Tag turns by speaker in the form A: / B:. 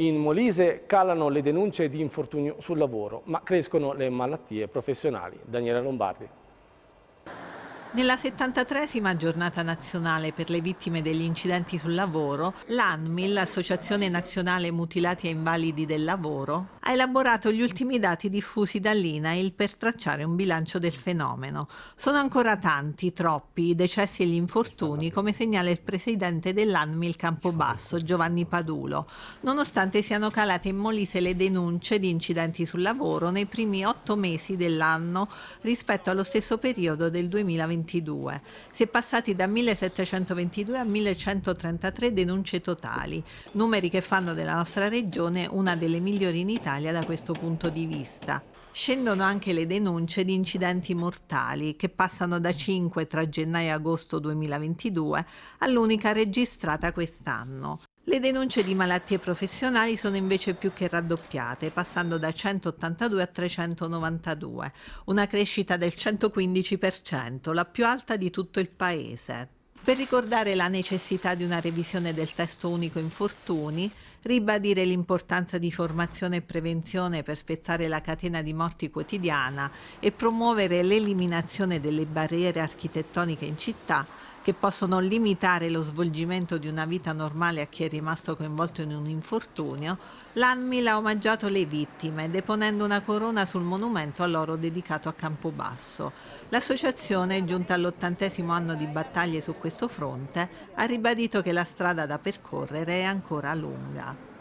A: In Molise calano le denunce di infortunio sul lavoro, ma crescono le malattie professionali. Daniela Lombardi.
B: Nella 73 giornata nazionale per le vittime degli incidenti sul lavoro, l'ANMIL, l'Associazione Nazionale Mutilati e Invalidi del Lavoro, ha elaborato gli ultimi dati diffusi dall'INAIL per tracciare un bilancio del fenomeno. Sono ancora tanti, troppi, i decessi e gli infortuni, come segnala il presidente dell'ANMIL Campobasso, Giovanni Padulo, nonostante siano calate in Molise le denunce di incidenti sul lavoro nei primi otto mesi dell'anno rispetto allo stesso periodo del 2021. 1722. Si è passati da 1722 a 1133 denunce totali, numeri che fanno della nostra regione una delle migliori in Italia da questo punto di vista. Scendono anche le denunce di incidenti mortali, che passano da 5 tra gennaio e agosto 2022 all'unica registrata quest'anno. Le denunce di malattie professionali sono invece più che raddoppiate, passando da 182 a 392, una crescita del 115%, la più alta di tutto il Paese per ricordare la necessità di una revisione del testo unico infortuni, ribadire l'importanza di formazione e prevenzione per spezzare la catena di morti quotidiana e promuovere l'eliminazione delle barriere architettoniche in città che possono limitare lo svolgimento di una vita normale a chi è rimasto coinvolto in un infortunio, l'ANMIL ha omaggiato le vittime deponendo una corona sul monumento a loro dedicato a Campobasso. L'associazione, è giunta all'ottantesimo anno di battaglie su questo questo fronte ha ribadito che la strada da percorrere è ancora lunga.